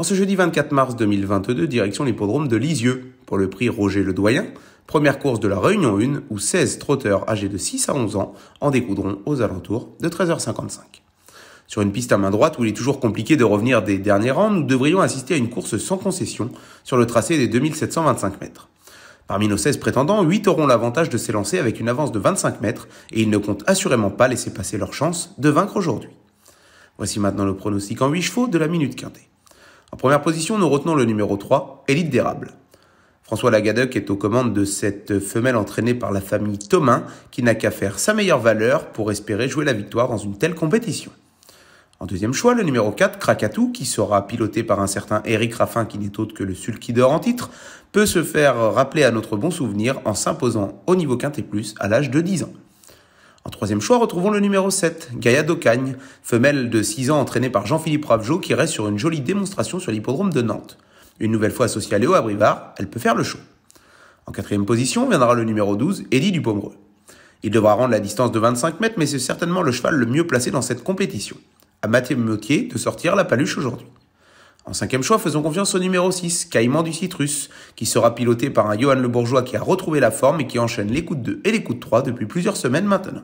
En ce jeudi 24 mars 2022, direction l'hippodrome de Lisieux pour le prix Roger Le Doyen, première course de la Réunion 1 où 16 trotteurs âgés de 6 à 11 ans en découdront aux alentours de 13h55. Sur une piste à main droite où il est toujours compliqué de revenir des derniers rangs, nous devrions assister à une course sans concession sur le tracé des 2725 mètres. Parmi nos 16 prétendants, 8 auront l'avantage de s'élancer avec une avance de 25 mètres et ils ne comptent assurément pas laisser passer leur chance de vaincre aujourd'hui. Voici maintenant le pronostic en 8 chevaux de la minute quintée. En première position, nous retenons le numéro 3, Élite d'érable. François Lagadec est aux commandes de cette femelle entraînée par la famille Thomas, qui n'a qu'à faire sa meilleure valeur pour espérer jouer la victoire dans une telle compétition. En deuxième choix, le numéro 4, Krakatou, qui sera piloté par un certain Eric Raffin qui n'est autre que le d'or en titre, peut se faire rappeler à notre bon souvenir en s'imposant au niveau et plus à l'âge de 10 ans. En troisième choix, retrouvons le numéro 7, Gaïa Docagne, femelle de 6 ans entraînée par Jean-Philippe Ravjo qui reste sur une jolie démonstration sur l'hippodrome de Nantes. Une nouvelle fois associée à Léo Abrivard, elle peut faire le show. En quatrième position viendra le numéro 12, Eddie Dupomereux. Il devra rendre la distance de 25 mètres, mais c'est certainement le cheval le mieux placé dans cette compétition. À Mathieu Mottier de sortir la paluche aujourd'hui. En cinquième choix, faisons confiance au numéro 6, Caïman du Citrus, qui sera piloté par un Johan Le Bourgeois qui a retrouvé la forme et qui enchaîne les coups de 2 et les coups de 3 depuis plusieurs semaines maintenant.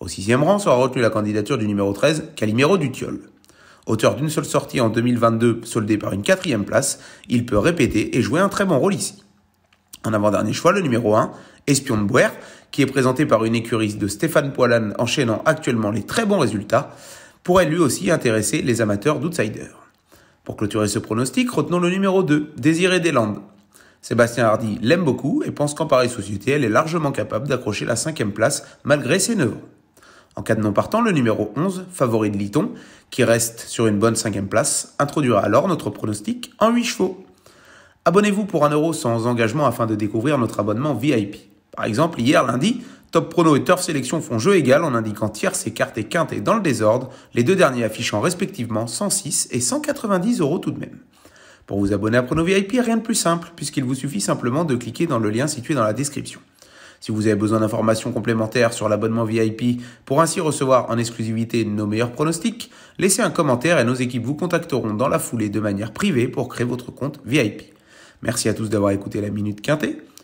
Au sixième rang sera retenue la candidature du numéro 13, Calimero du Auteur d'une seule sortie en 2022, soldé par une quatrième place, il peut répéter et jouer un très bon rôle ici. En avant-dernier choix, le numéro 1, Espion de Boer, qui est présenté par une écuriste de Stéphane Poilane enchaînant actuellement les très bons résultats, pourrait lui aussi intéresser les amateurs d'outsiders. Pour clôturer ce pronostic, retenons le numéro 2, Désiré Deslandes. Sébastien Hardy l'aime beaucoup et pense qu'en pareille société, elle est largement capable d'accrocher la cinquième place malgré ses 9 En cas de non partant, le numéro 11, favori de Liton, qui reste sur une bonne cinquième place, introduira alors notre pronostic en 8 chevaux. Abonnez-vous pour 1€ euro sans engagement afin de découvrir notre abonnement VIP. Par exemple, hier lundi, Top Prono et Turf Sélection font jeu égal en indiquant tiers, et cartes et quintes dans le désordre, les deux derniers affichant respectivement 106 et 190 euros tout de même. Pour vous abonner à Prono VIP, rien de plus simple, puisqu'il vous suffit simplement de cliquer dans le lien situé dans la description. Si vous avez besoin d'informations complémentaires sur l'abonnement VIP pour ainsi recevoir en exclusivité nos meilleurs pronostics, laissez un commentaire et nos équipes vous contacteront dans la foulée de manière privée pour créer votre compte VIP. Merci à tous d'avoir écouté la Minute Quintée.